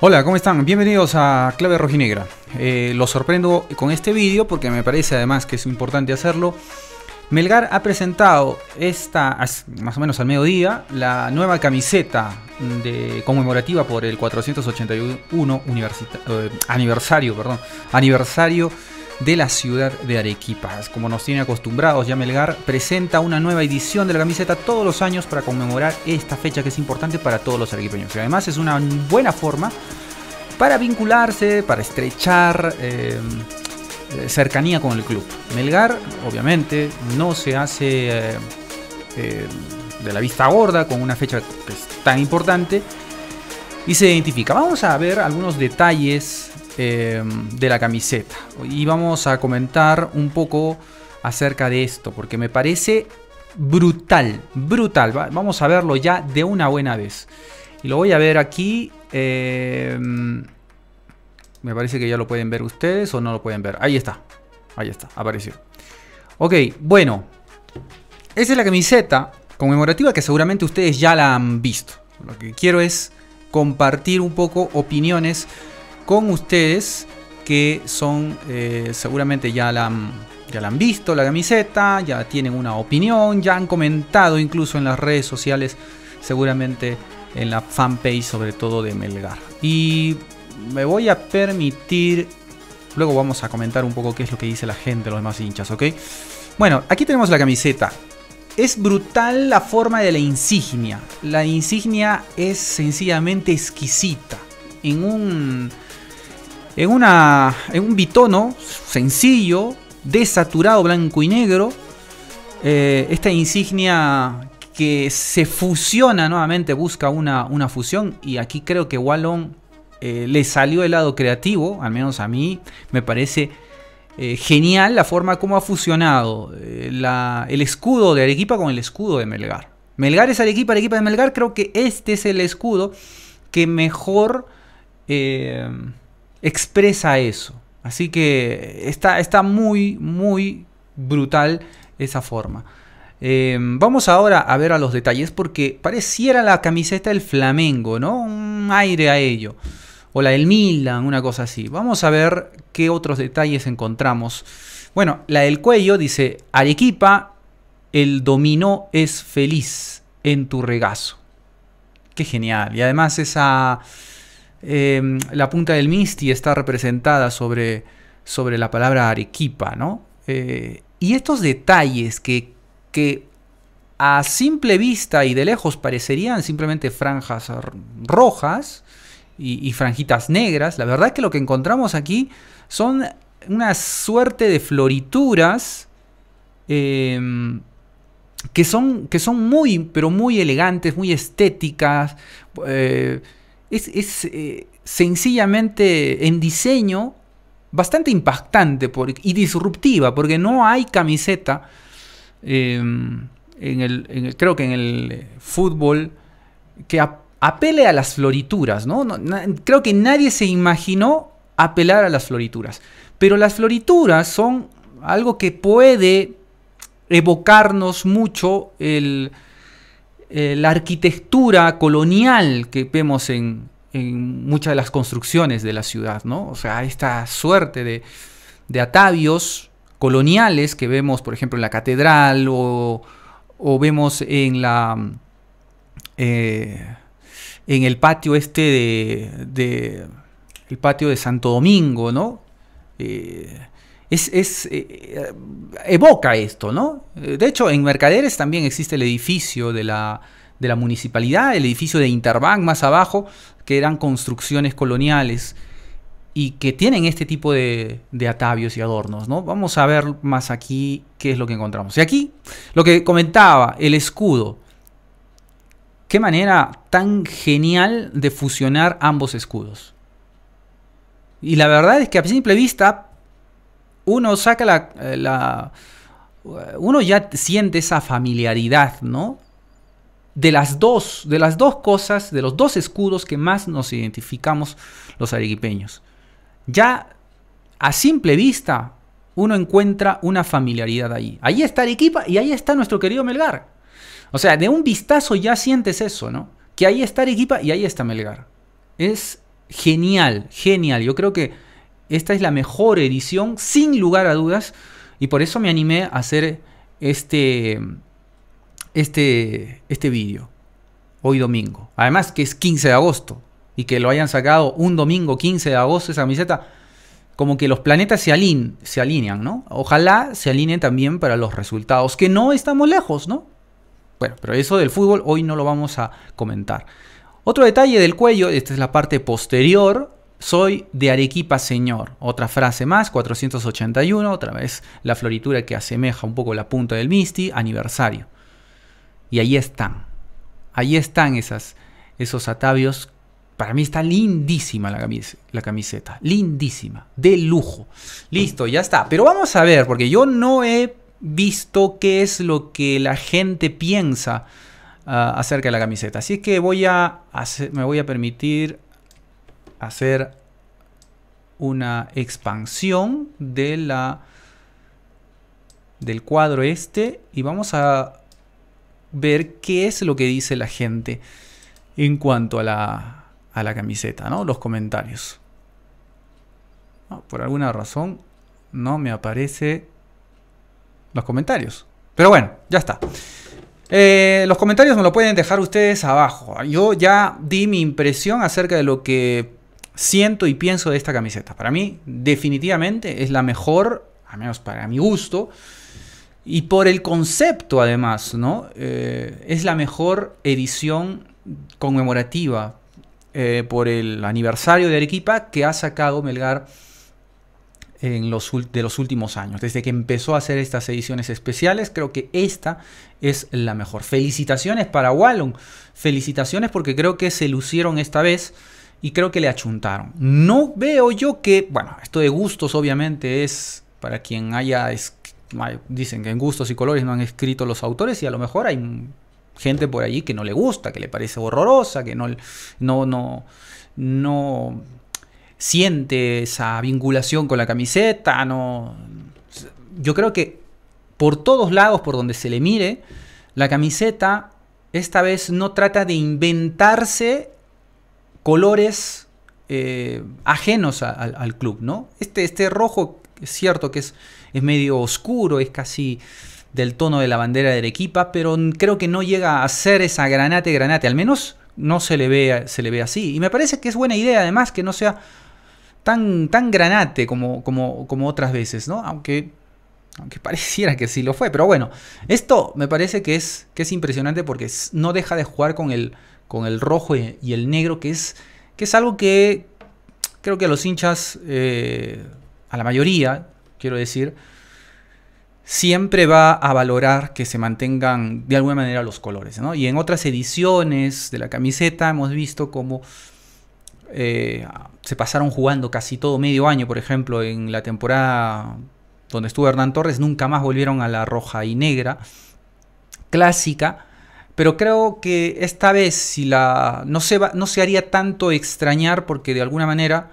Hola, ¿cómo están? Bienvenidos a Clave Rojinegra. Eh, los sorprendo con este vídeo porque me parece además que es importante hacerlo. Melgar ha presentado esta, más o menos al mediodía, la nueva camiseta de, conmemorativa por el 481 eh, aniversario, perdón, aniversario de la ciudad de Arequipas. Como nos tiene acostumbrados, ya Melgar presenta una nueva edición de la camiseta todos los años para conmemorar esta fecha que es importante para todos los arequipeños. además es una buena forma para vincularse, para estrechar eh, eh, cercanía con el club. Melgar, obviamente, no se hace eh, de la vista gorda con una fecha que es tan importante y se identifica. Vamos a ver algunos detalles Em, de la camiseta. Y vamos a comentar un poco acerca de esto, porque me parece brutal, brutal. Vamos a verlo ya de una buena vez. Y lo voy a ver aquí. Em, me parece que ya lo pueden ver ustedes o no lo pueden ver. Ahí está. Ahí está. Apareció. Ok, bueno. Esa es la camiseta conmemorativa que seguramente ustedes ya la han visto. Lo que quiero es compartir un poco opiniones con ustedes que son eh, seguramente ya ya la han visto la camiseta, ya tienen una opinión, ya han comentado incluso en las redes sociales, seguramente en la fanpage sobre todo de Melgar. Y me voy a permitir, luego vamos a comentar un poco qué es lo que dice la gente, los demás hinchas, ¿ok? Bueno, aquí tenemos la camiseta. Es brutal la forma de la insignia. La insignia es sencillamente exquisita. En un en, una, un bitono sencillo, desaturado, blanco y negro. Eh, esta insignia que se fusiona nuevamente, busca una, una fusión. Y aquí creo que Wallon eh, le salió el lado creativo, al menos a mí me parece eh, genial la forma como ha fusionado el escudo de Arequipa con el escudo de Melgar. Melgar es Arequipa, Arequipa de Melgar. Creo que este es el escudo que mejor expresa eso. Así que está, está muy, muy brutal esa forma. Em, vamos ahora a ver a los detalles porque pareciera la camiseta del Flamengo, ¿no? Un aire a ello. O la del Milan, una cosa así. Vamos a ver qué otros detalles encontramos. Bueno, la del cuello dice, Arequipa, el dominó es feliz en tu regazo. Qué genial. Y además esa Em, la punta del Misti está representada sobre, sobre la palabra Arequipa, ¿no? Eh, y estos detalles que, a simple vista y de lejos parecerían simplemente franjas rojas y, franjitas negras, la verdad es que lo que encontramos aquí son una suerte de florituras em, que, son, que son muy, pero muy elegantes, muy estéticas. Eh, es, eh, sencillamente en diseño bastante impactante y disruptiva, porque no hay camiseta, em, en, el, creo que en el eh, fútbol, que apele a las florituras, creo que nadie se imaginó apelar a las florituras, pero las florituras son algo que puede evocarnos mucho el eh, la arquitectura colonial que vemos en, muchas de las construcciones de la ciudad, ¿no? O sea, esta suerte de, atavios coloniales que vemos, por ejemplo, en la catedral o, vemos en la... Eh, en el patio este de, el patio de Santo Domingo, ¿no? Eh, es, eh, eh, evoca esto, ¿no? Eh, de hecho, en Mercaderes también existe el edificio de la, municipalidad, el edificio de Interbank más abajo, que eran construcciones coloniales y que tienen este tipo de, de, atavios y adornos, ¿no? Vamos a ver más aquí qué es lo que encontramos. Y aquí, lo que comentaba, el escudo. Qué manera tan genial de fusionar ambos escudos. Y la verdad es que a simple vista uno saca eh, la, Uno ya siente esa familiaridad, ¿no? De las dos, de las dos cosas, de los dos escudos que más nos identificamos los arequipeños. Ya a simple vista uno encuentra una familiaridad ahí. Ahí está Arequipa y ahí está nuestro querido Melgar. O sea, de un vistazo ya sientes eso, ¿no? Que ahí está Arequipa y ahí está Melgar. Es genial, genial. Yo creo que esta es la mejor edición, sin lugar a dudas. Y por eso me animé a hacer este, este, este vídeo. Hoy domingo. Además que es 15 de agosto. Y que lo hayan sacado un domingo 15 de agosto esa camiseta. Como que los planetas se, se alinean, ¿no? Ojalá se alineen también para los resultados. Que no estamos lejos, ¿no? Bueno, pero eso del fútbol hoy no lo vamos a comentar. Otro detalle del cuello, esta es la parte posterior, soy de Arequipa, señor. Otra frase más, 481, otra vez la floritura que asemeja un poco la punta del Misti, aniversario. Y ahí están. Ahí están esas, esos atavios. Para mí está lindísima la, camiseta. Lindísima. De lujo. Listo, ya está. Pero vamos a ver, porque yo no he visto qué es lo que la gente piensa ah, acerca de la camiseta. Así que voy a me voy a permitir hacer una expansión de la, del cuadro este y vamos a ver qué es lo que dice la gente en cuanto a la, a la camiseta, ¿no? los comentarios. Ah, por alguna razón no me aparece los comentarios. Pero bueno, ya está. Eh, los comentarios me lo pueden dejar ustedes abajo. Yo ya di mi impresión acerca de lo que siento y pienso de esta camiseta. Para mí, definitivamente es la mejor, al menos para mi gusto, y por el concepto además, ¿no? Eh, es la mejor edición conmemorativa eh, por el aniversario de Arequipa que ha sacado Melgar en los, de los últimos años. Desde que empezó a hacer estas ediciones especiales, creo que esta es la mejor. Felicitaciones para Wallon, felicitaciones porque creo que se lucieron esta vez y creo que le achuntaron. No veo yo que, bueno, esto de gustos obviamente es para quien haya, dicen que en gustos y colores no han escrito los autores y a lo mejor hay gente por allí que no le gusta, que le parece horrorosa, que no, no, no, siente esa vinculación con la camiseta, no... Yo creo que por todos lados, por donde se le mire, la camiseta esta vez no trata de inventarse colores eh, ajenos al club, ¿no? Este, este rojo es cierto que es, es medio oscuro, es casi del tono de la bandera de Arequipa, pero creo que no llega a ser esa granate granate, al menos no se le ve, se le ve así. Y me parece que es buena idea además que no sea tan, tan granate como, como, como otras veces, ¿no? Aunque, aunque pareciera que sí lo fue, pero bueno, esto me parece que es, que es impresionante porque no deja de jugar con el, con el rojo y, el negro, que es, que es algo que creo que a los hinchas, eh, a la mayoría, quiero decir, siempre va a valorar que se mantengan de alguna manera los colores. ¿no? Y en otras ediciones de la camiseta hemos visto cómo eh, se pasaron jugando casi todo medio año, por ejemplo, en la temporada donde estuvo Hernán Torres, nunca más volvieron a la roja y negra clásica. Pero creo que esta vez si la, no, se no se haría tanto extrañar porque de alguna manera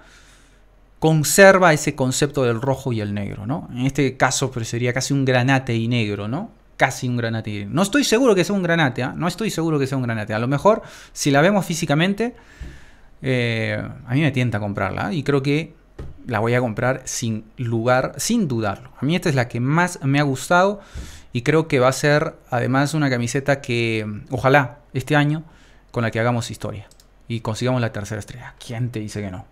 conserva ese concepto del rojo y el negro, ¿no? En este caso pero pues, sería casi un granate y negro, ¿no? Casi un granate y negro. No estoy seguro que sea un granate, ¿ah? no estoy seguro que sea un granate. A lo mejor si la vemos físicamente, eh, a mí me tienta comprarla ¿ah? y creo que la voy a comprar sin lugar, sin dudarlo. A mí esta es la que más me ha gustado y creo que va a ser además una camiseta que ojalá este año con la que hagamos historia y consigamos la tercera estrella. ¿Quién te dice que no?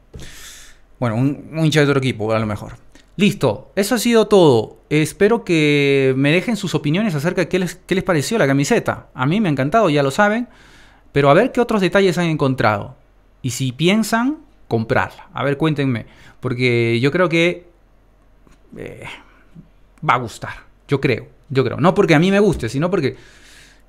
Bueno, un, hincha de otro equipo, a lo mejor. Listo, eso ha sido todo. Espero que me dejen sus opiniones acerca de qué les, pareció la camiseta. A mí me ha encantado, ya lo saben. Pero a ver qué otros detalles han encontrado. Y si piensan comprarla. A ver, cuéntenme. Porque yo creo que eh, va a gustar. Yo creo, yo creo. No porque a mí me guste, sino porque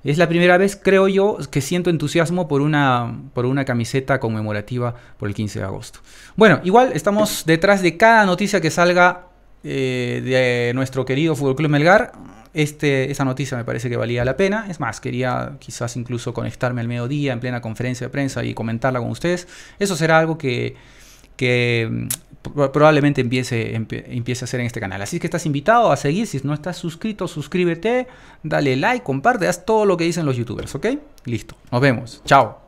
es la primera vez, creo yo, que siento entusiasmo por una, por una camiseta conmemorativa por el 15 de agosto. Bueno, igual estamos detrás de cada noticia que salga eh, de nuestro querido Fútbol Club Melgar. Este, esa noticia me parece que valía la pena. Es más, quería quizás incluso conectarme al mediodía en plena conferencia de prensa y comentarla con ustedes. Eso será algo que que mm, probablemente empiece, a hacer en este canal. Así que estás invitado a seguir. Si no estás suscrito, suscríbete, dale like, comparte, haz todo lo que dicen los youtubers, ¿ok? Listo. Nos vemos. Chao.